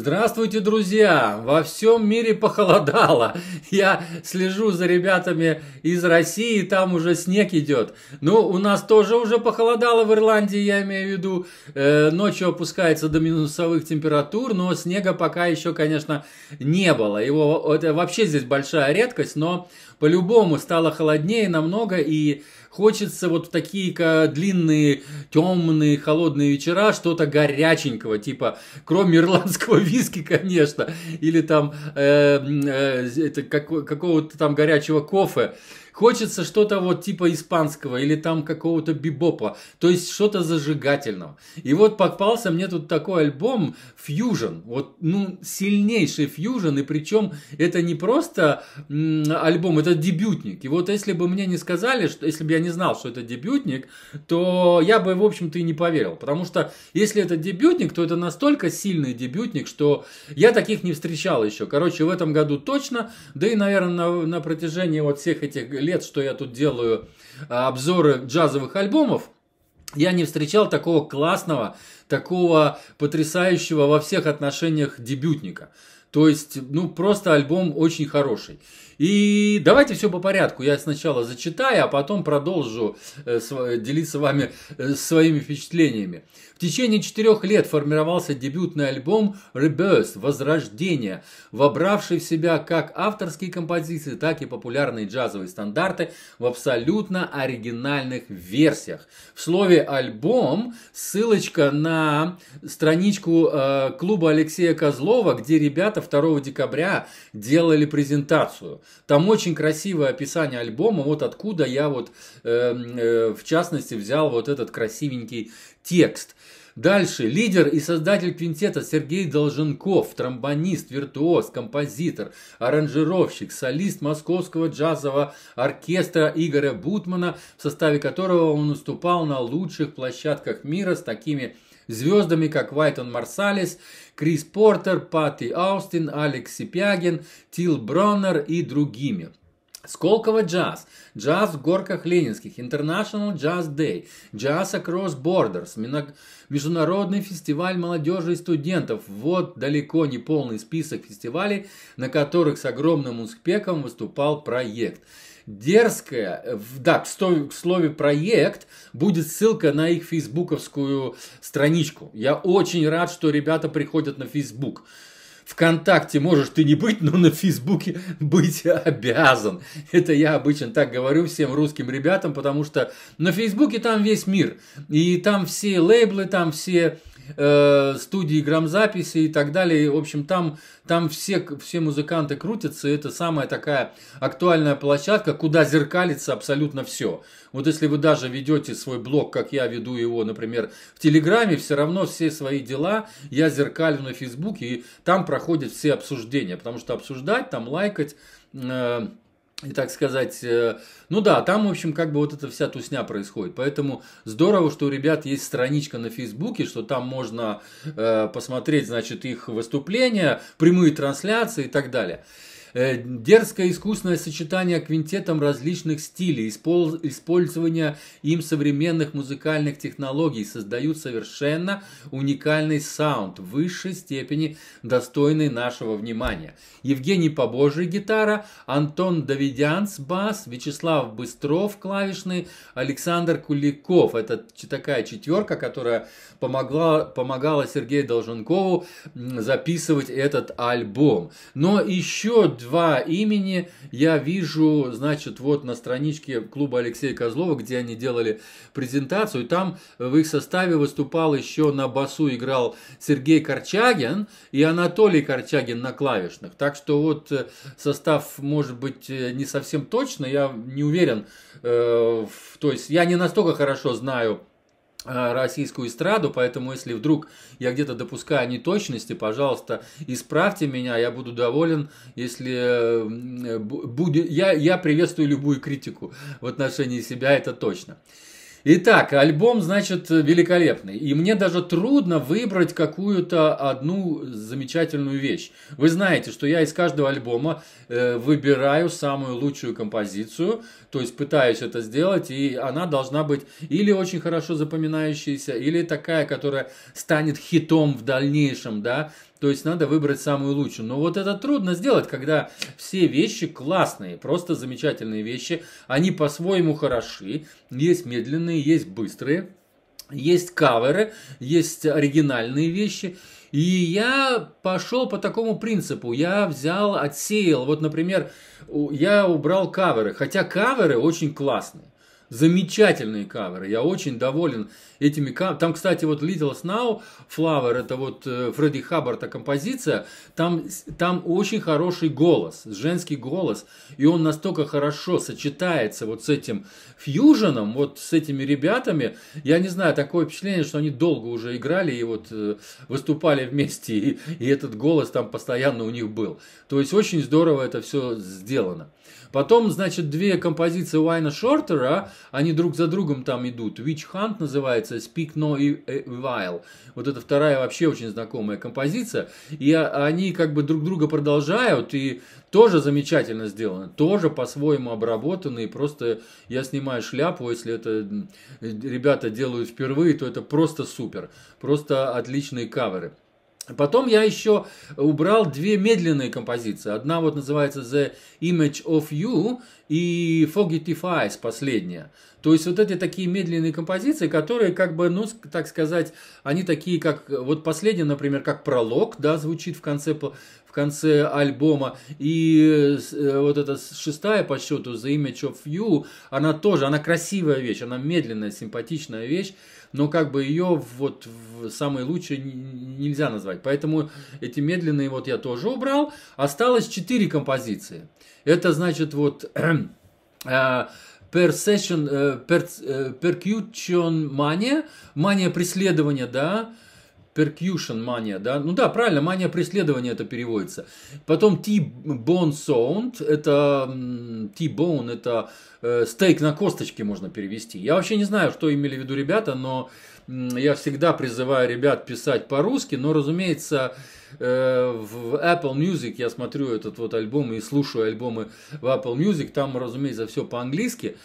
Здравствуйте, друзья! Во всем мире похолодало. Я слежу за ребятами из России, там уже снег идет. Ну, у нас тоже уже похолодало в Ирландии, я имею в виду. Э, ночью опускается до минусовых температур, но снега пока еще, конечно, не было. Его это вообще здесь большая редкость, но по-любому стало холоднее намного, и хочется вот в такие длинные, темные, холодные вечера что-то горяченького, типа, кроме ирландского виски, конечно, или там э, э, это, как, какого-то там горячего кофе. Хочется что-то вот типа испанского или там какого-то бибопа, то есть что-то зажигательного. И вот попался мне тут такой альбом Fusion, вот ну сильнейший Fusion и причем это не просто альбом, это дебютник. И вот если бы мне не сказали, что если бы я не знал, что это дебютник, то я бы в общем-то и не поверил, потому что если это дебютник, то это настолько сильный дебютник, что я таких не встречал еще. Короче, в этом году точно, да и наверное на, на протяжении вот всех этих лет, что я тут делаю а, обзоры джазовых альбомов, я не встречал такого классного, такого потрясающего во всех отношениях дебютника. То есть, ну, просто альбом очень хороший. И давайте все по порядку. Я сначала зачитаю, а потом продолжу э, делиться с вами э, своими впечатлениями. В течение четырех лет формировался дебютный альбом «Rebirth» – «Возрождение», вобравший в себя как авторские композиции, так и популярные джазовые стандарты в абсолютно оригинальных версиях. В слове «альбом» ссылочка на страничку э, клуба Алексея Козлова, где ребята 2 декабря делали презентацию. Там очень красивое описание альбома, вот откуда я вот, э, э, в частности, взял вот этот красивенький текст. Дальше. Лидер и создатель квинтета Сергей Долженков, тромбонист, виртуоз, композитор, аранжировщик, солист Московского джазового оркестра Игоря Бутмана, в составе которого он выступал на лучших площадках мира с такими звездами, как Вайтон Марсалис, Крис Портер, Патти Аустин, Алекс Сипягин, Тил Броннер и другими. Сколково джаз, джаз в горках ленинских, International Jazz Day, Jazz Across Borders, международный фестиваль молодежи и студентов. Вот далеко не полный список фестивалей, на которых с огромным успехом выступал проект дерзкая. Э, да, к, сто, к слове проект будет ссылка на их фейсбуковскую страничку. Я очень рад, что ребята приходят на фейсбук. ВКонтакте можешь ты не быть, но на Фейсбуке быть обязан. Это я обычно так говорю всем русским ребятам, потому что на Фейсбуке там весь мир. И там все лейблы, там все Э, студии грамзаписи и так далее. В общем, там, там все, все музыканты крутятся. Это самая такая актуальная площадка, куда зеркалится абсолютно все. Вот если вы даже ведете свой блог, как я веду его, например, в Телеграме, все равно все свои дела я зеркалю на Фейсбуке, и там проходят все обсуждения, потому что обсуждать, там лайкать... Э, и так сказать, э, ну да, там, в общем, как бы вот эта вся тусня происходит. Поэтому здорово, что у ребят есть страничка на Фейсбуке, что там можно э, посмотреть, значит, их выступления, прямые трансляции и так далее. Э, дерзкое искусное сочетание квинтетом различных стилей, использование им современных музыкальных технологий создают совершенно уникальный саунд в высшей степени достойный нашего внимания. Евгений Побожий гитара, Антон Давидянс бас, Вячеслав Быстров клавишный, Александр Куликов. Это такая четверка, которая помогла, помогала Сергею Долженкову записывать этот альбом. Но еще два имени я вижу, значит, вот на страничке клуба Алексея Козлова, где они делали презентацию, там в их составе выступал еще на басу играл Сергей Корчагин и Анатолий Корчагин на клавишных. Так что вот э, состав, может быть, э, не совсем точно, я не уверен, э, то есть я не настолько хорошо знаю Э, российскую эстраду, поэтому если вдруг я где-то допускаю неточности, пожалуйста, исправьте меня, я буду доволен, если э, будет, я, я приветствую любую критику в отношении себя, это точно. Итак, альбом, значит, великолепный. И мне даже трудно выбрать какую-то одну замечательную вещь. Вы знаете, что я из каждого альбома э, выбираю самую лучшую композицию, то есть пытаюсь это сделать, и она должна быть или очень хорошо запоминающаяся, или такая, которая станет хитом в дальнейшем, да, то есть надо выбрать самую лучшую. Но вот это трудно сделать, когда все вещи классные, просто замечательные вещи. Они по-своему хороши. Есть медленные, есть быстрые. Есть каверы, есть оригинальные вещи. И я пошел по такому принципу. Я взял, отсеял. Вот, например, я убрал каверы. Хотя каверы очень классные. Замечательные каверы. Я очень доволен этими каверами. Там, кстати, вот Little Snow Flower, это вот э, Фредди Хаббарта композиция, там, там очень хороший голос, женский голос. И он настолько хорошо сочетается вот с этим фьюженом, вот с этими ребятами. Я не знаю, такое впечатление, что они долго уже играли и вот э, выступали вместе. И, и этот голос там постоянно у них был. То есть очень здорово это все сделано. Потом, значит, две композиции Уайна Шортера, они друг за другом там идут. Witch Hunt называется, Speak No e-, э, Evil. Вот это вторая вообще очень знакомая композиция. И а, они как бы друг друга продолжают, и тоже замечательно сделано, тоже по-своему обработано, и просто я снимаю шляпу, если это э, ребята делают впервые, то это просто супер, просто отличные каверы. Потом я еще убрал две медленные композиции. Одна вот называется The Image of You, и Foggy t последняя. То есть вот эти такие медленные композиции, которые как бы, ну, так сказать, они такие, как вот последняя, например, как пролог, да, звучит в конце, в конце альбома. И э, вот эта шестая по счету за имя of You, она тоже, она красивая вещь, она медленная, симпатичная вещь, но как бы ее вот в самые лучшие нельзя назвать. Поэтому эти медленные вот я тоже убрал. Осталось четыре композиции. Это значит вот Э, Perception, э, э, percussion мания, мания преследования, да, percussion мания, да, ну да, правильно, мания преследования это переводится. Потом T-bone sound, это T-bone, это э, стейк на косточке можно перевести. Я вообще не знаю, что имели в виду ребята, но я всегда призываю ребят писать по-русски, но, разумеется, э, в Apple Music я смотрю этот вот альбом и слушаю альбомы в Apple Music, там, разумеется, все по-английски.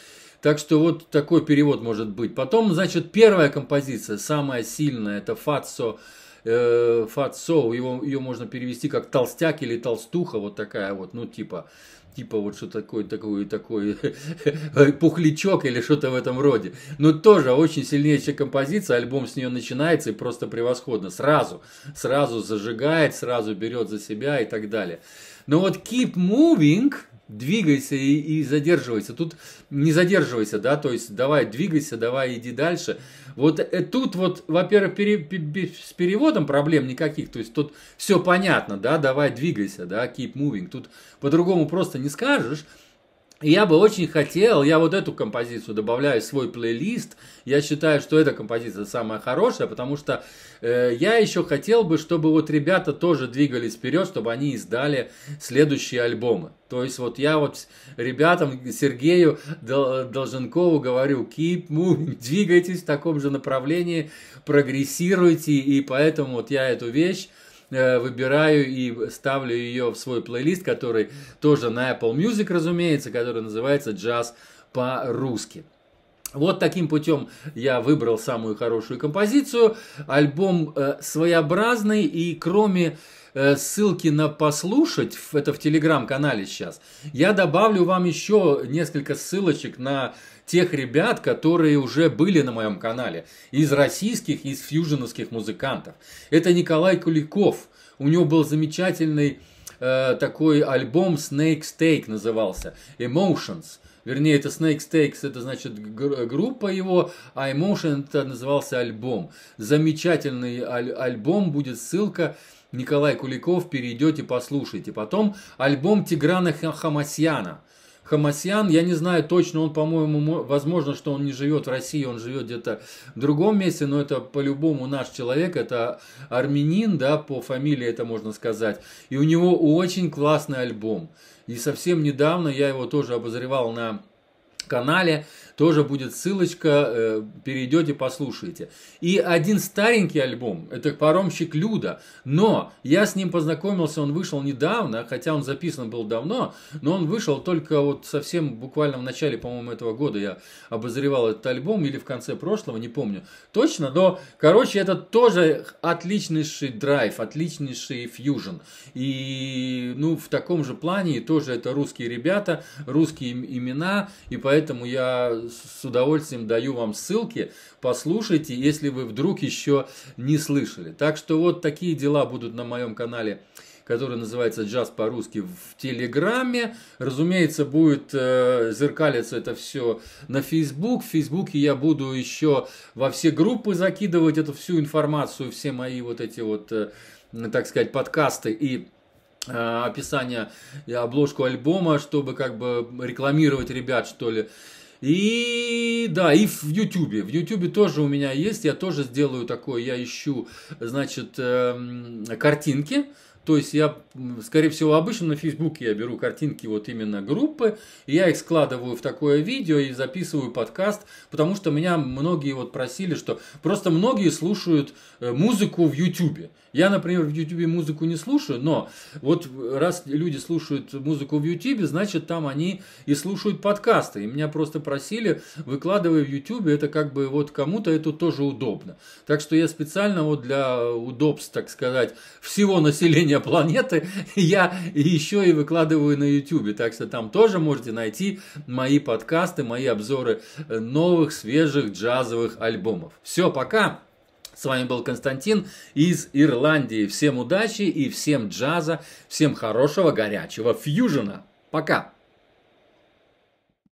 Так что вот такой перевод может быть. Потом, значит, первая композиция, самая сильная, это «Фацо» э, Фацо, его, ее можно перевести как толстяк или толстуха, вот такая вот, ну типа типа вот что такое, такой, такой пухлячок или что-то в этом роде. Но тоже очень сильнейшая композиция, альбом с нее начинается и просто превосходно. Сразу, сразу зажигает, сразу берет за себя и так далее. Но вот Keep Moving – двигайся и, и задерживайся. Тут не задерживайся, да, то есть давай двигайся, давай иди дальше. Вот э, тут вот, во-первых, пере, пере, с переводом проблем никаких, то есть тут все понятно, да, давай двигайся, да, keep moving. Тут по-другому просто не скажешь, я бы очень хотел, я вот эту композицию добавляю в свой плейлист. Я считаю, что эта композиция самая хорошая, потому что э, я еще хотел бы, чтобы вот ребята тоже двигались вперед, чтобы они издали следующие альбомы. То есть вот я вот ребятам, Сергею Долженкову говорю, keep moving, двигайтесь в таком же направлении, прогрессируйте, и поэтому вот я эту вещь Э, выбираю и ставлю ее в свой плейлист, который тоже на Apple Music, разумеется, который называется «Джаз по-русски». Вот таким путем я выбрал самую хорошую композицию. Альбом э, своеобразный и кроме э, ссылки на послушать, это в телеграм-канале сейчас, я добавлю вам еще несколько ссылочек на тех ребят, которые уже были на моем канале. Из российских, из фьюженовских музыкантов. Это Николай Куликов. У него был замечательный э, такой альбом Snake Steak назывался. Emotions. Вернее, это Snake Steaks, это значит группа его, а Emotion это назывался альбом. Замечательный аль альбом, будет ссылка. Николай Куликов, перейдете, послушайте. Потом альбом Тиграна Хамасьяна – Хамасян, я не знаю точно, он, по-моему, возможно, что он не живет в России, он живет где-то в другом месте, но это по-любому наш человек, это армянин, да, по фамилии это можно сказать. И у него очень классный альбом. И совсем недавно я его тоже обозревал на канале тоже будет ссылочка, э, перейдете, послушайте. И один старенький альбом, это «Паромщик Люда», но я с ним познакомился, он вышел недавно, хотя он записан был давно, но он вышел только вот совсем буквально в начале, по-моему, этого года я обозревал этот альбом, или в конце прошлого, не помню точно, но, короче, это тоже отличнейший драйв, отличнейший фьюжн. И, ну, в таком же плане, тоже это русские ребята, русские имена, и поэтому поэтому я с удовольствием даю вам ссылки, послушайте, если вы вдруг еще не слышали. Так что вот такие дела будут на моем канале который называется «Джаз по-русски» в Телеграме. Разумеется, будет э, зеркалиться это все на Фейсбук. В Фейсбуке я буду еще во все группы закидывать эту всю информацию, все мои вот эти вот, э, так сказать, подкасты и Э, описание и обложку альбома, чтобы как бы рекламировать ребят, что ли. И да, и в Ютубе. В Ютубе тоже у меня есть. Я тоже сделаю такое. Я ищу, значит, эм, картинки то есть я, скорее всего, обычно на Фейсбуке я беру картинки вот именно группы, и я их складываю в такое видео и записываю подкаст, потому что меня многие вот просили, что просто многие слушают э, музыку в Ютубе. Я, например, в Ютубе музыку не слушаю, но вот раз люди слушают музыку в Ютубе, значит там они и слушают подкасты. И меня просто просили, выкладывая в Ютубе, это как бы вот кому-то это тоже удобно. Так что я специально вот для удобств, так сказать, всего населения меня планеты, я еще и выкладываю на YouTube, так что там тоже можете найти мои подкасты, мои обзоры э, новых, свежих джазовых альбомов. Все, пока! С вами был Константин из Ирландии. Всем удачи и всем джаза, всем хорошего горячего фьюжена. Пока!